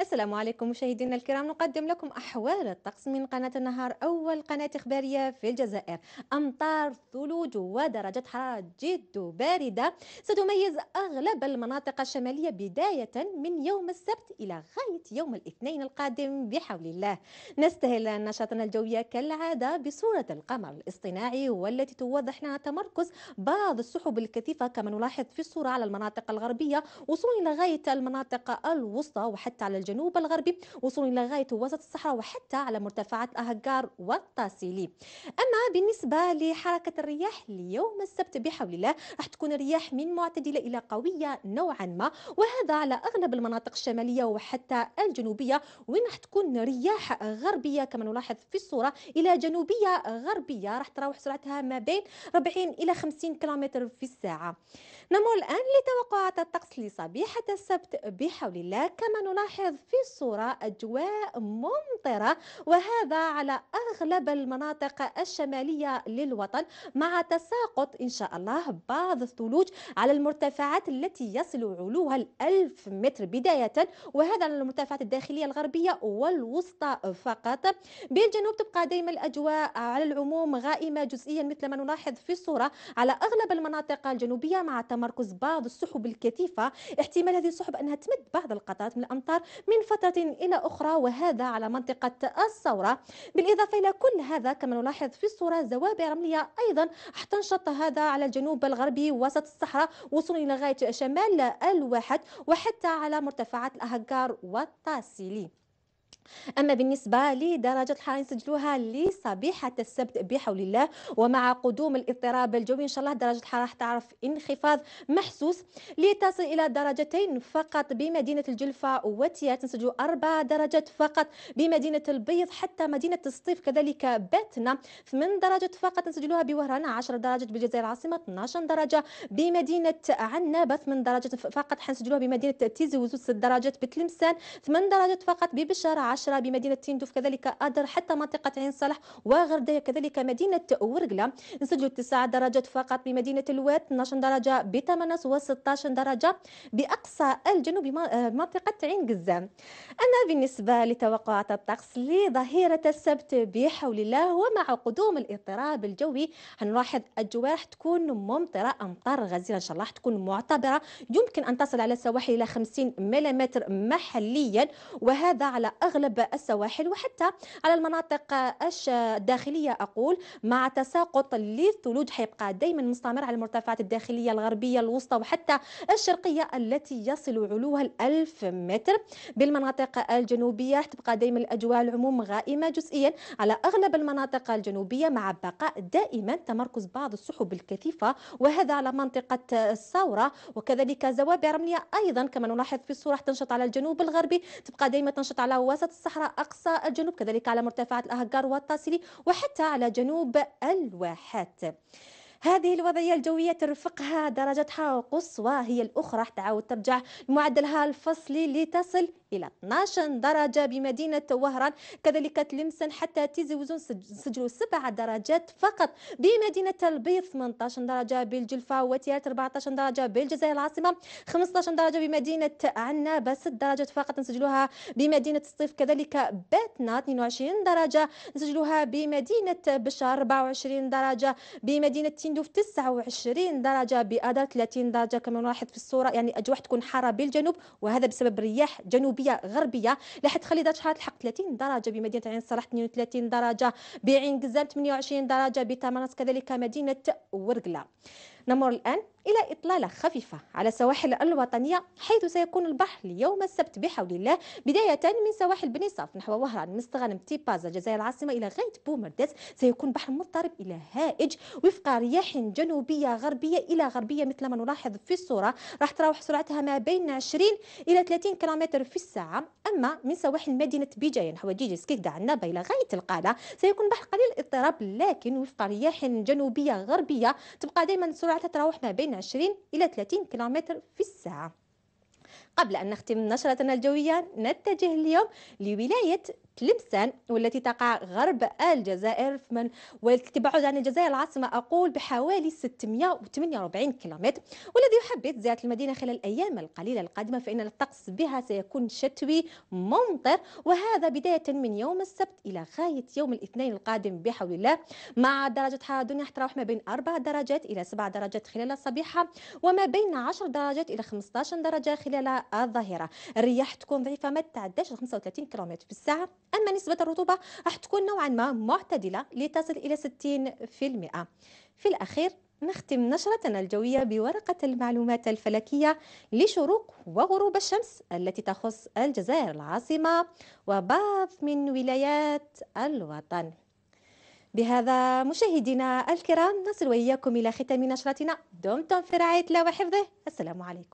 السلام عليكم مشاهدينا الكرام نقدم لكم أحوال الطقس من قناة النهار أول قناة إخبارية في الجزائر أمطار ثلوج ودرجة حرارة جد باردة ستميز أغلب المناطق الشمالية بداية من يوم السبت إلى غاية يوم الاثنين القادم بحول الله نستهل نشاطنا الجوية كالعادة بصورة القمر الاصطناعي والتي توضح لنا تمركز بعض السحب الكثيفة كما نلاحظ في الصورة على المناطق الغربية وصولا إلى غاية المناطق الوسطى وحتى على الجنوب الجنوب الغربي وصولا إلى غاية وسط الصحراء وحتى على مرتفعات أهجار والتاسيلي أما بالنسبة لحركة الرياح ليوم السبت بحول الله راح تكون الرياح من معتدلة إلى قوية نوعا ما وهذا على أغلب المناطق الشمالية وحتى الجنوبية وين راح تكون رياح غربية كما نلاحظ في الصورة إلى جنوبية غربية راح تراوح سرعتها ما بين 40 إلى 50 كيلومتر في الساعة نمر الآن لتوقعات الطقس لصبيحة السبت بحول الله كما نلاحظ في الصورة أجواء ممطرة وهذا على أغلب المناطق الشمالية للوطن مع تساقط إن شاء الله بعض الثلوج على المرتفعات التي يصل علوها الألف متر بداية وهذا على المرتفعات الداخلية الغربية والوسطى فقط بالجنوب تبقى دائما الأجواء على العموم غائمة جزئيا مثل ما نلاحظ في الصورة على أغلب المناطق الجنوبية مع تمركز بعض السحب الكثيفة احتمال هذه السحب أنها تمد بعض القطرات من الأمطار من فترة إلى أخرى وهذا على منطقة الثورة بالإضافة إلى كل هذا كما نلاحظ في الصورة زوابع رملية أيضا احتنشط هذا على الجنوب الغربي وسط الصحراء وصولا إلى غاية شمال الواحد وحتى على مرتفعات الأهجار والطاسيلي أما بالنسبة لدرجة الحرارة نسجلوها لصبيحة السبت بحول الله ومع قدوم الاضطراب الجوي إن شاء الله درجة الحرارة تعرف انخفاض محسوس لتصل إلى درجتين فقط بمدينة الجلفة وتيات نسجلوا أربع درجات فقط بمدينة البيض حتى مدينة السطيف كذلك باتنا من درجة فقط نسجلوها بوهران 10 درجات بالجزائر العاصمة 12 درجة بمدينة عنابة ثمان درجات فقط حنسجلوها بمدينة تيزي وزوج ست درجات بتلمسان 8 درجات فقط ببشارة عشرة بمدينة تندوف كذلك أدر حتى منطقة عين صالح وغردية كذلك مدينة ورقلة نسجل 9 درجات فقط بمدينة الواد 12 درجة بتمنس و16 درجة بأقصى الجنوب آه، منطقة عين قزام أما بالنسبة لتوقعات الطقس لظهيرة السبت بحول الله ومع قدوم الاضطراب الجوي هنلاحظ أجواء تكون ممطرة أمطار غزيرة إن شاء الله تكون معتبرة يمكن أن تصل على السواحل إلى 50 ملم محليا وهذا على أغلب أغلب السواحل وحتى على المناطق الداخلية أقول مع تساقط للثلوج حيبقى دائما مستمر على المرتفعات الداخلية الغربية الوسطى وحتى الشرقية التي يصل علوها الألف متر بالمناطق الجنوبية تبقى دائما الأجواء العموم غائمة جزئيا على أغلب المناطق الجنوبية مع بقاء دائما تمركز بعض السحب الكثيفة وهذا على منطقة الثورة وكذلك زوابع رملية أيضا كما نلاحظ في الصورة تنشط على الجنوب الغربي تبقى دائما تنشط على وسط الصحراء أقصى الجنوب كذلك على مرتفعات الأهجار والتاسلي وحتى على جنوب الواحات هذه الوضعية الجوية ترفقها درجتها قصوى هي الأخرى تعاود ترجع معدلها الفصلي لتصل إلى 12 درجة بمدينة وهران كذلك تلمسن حتى تيزوزون سجلوا 7 درجات فقط بمدينة البيض 18 درجة بالجلفة وتيارت 14 درجة بالجزائر العاصمة 15 درجة بمدينة عنابة 6 درجات فقط نسجلوها بمدينة الصيف كذلك باتنا 22 درجة نسجلوها بمدينة بشار 24 درجة بمدينة عنده في 29 درجه باذار 30 درجه كما نلاحظ في الصوره يعني اجواء تكون حاره بالجنوب وهذا بسبب رياح جنوبيه غربيه راح تخلي درجه شحال تلحق 30 درجه بمدينه عين الصلاح 32 درجه بعين قزام 28 درجه بتمنس كذلك مدينه ورقله نمر الآن إلى إطلالة خفيفة على سواحل الوطنية حيث سيكون البحر يوم السبت بحول الله بداية من سواحل بنصاف نحو وهران مستغنم تيبازا جزائر العاصمة إلى غاية بومرداس سيكون بحر مضطرب إلى هائج وفق رياح جنوبية غربية إلى غربية مثل ما نلاحظ في الصورة راح تراوح سرعتها ما بين 20 إلى 30 كم في الساعة أما من سواحل مدينة بيجاية نحو جيجي سكيكدا عنابة إلى غاية القالة سيكون بحر قليل الاضطراب لكن وفق رياح جنوبية غربية تبقى دائما سرعة سرعة تتراوح ما بين 20 إلى 30 كيلومتر في الساعة قبل أن نختم نشرتنا الجوية نتجه اليوم لولاية تلمسان والتي تقع غرب الجزائر من والتي تبعد عن الجزائر العاصمة أقول بحوالي 648 كيلومتر والذي يحبذ زيارة المدينة خلال الأيام القليلة القادمة فإن الطقس بها سيكون شتوي ممطر وهذا بداية من يوم السبت إلى غاية يوم الاثنين القادم بحول الله مع درجة حرارة الدنيا تتراوح ما بين 4 درجات إلى 7 درجات خلال الصبيحة وما بين 10 درجات إلى 15 درجة خلال الظهيره الرياح تكون ضعيفه ما تتعداش 35 كم في الساعه اما نسبه الرطوبه راح تكون نوعا ما معتدله لتصل الى 60% في الاخير نختم نشرتنا الجوية بورقة المعلومات الفلكية لشروق وغروب الشمس التي تخص الجزائر العاصمة وبعض من ولايات الوطن بهذا مشاهدينا الكرام نصل وإياكم إلى ختام نشرتنا دمتم في رعاية الله وحفظه السلام عليكم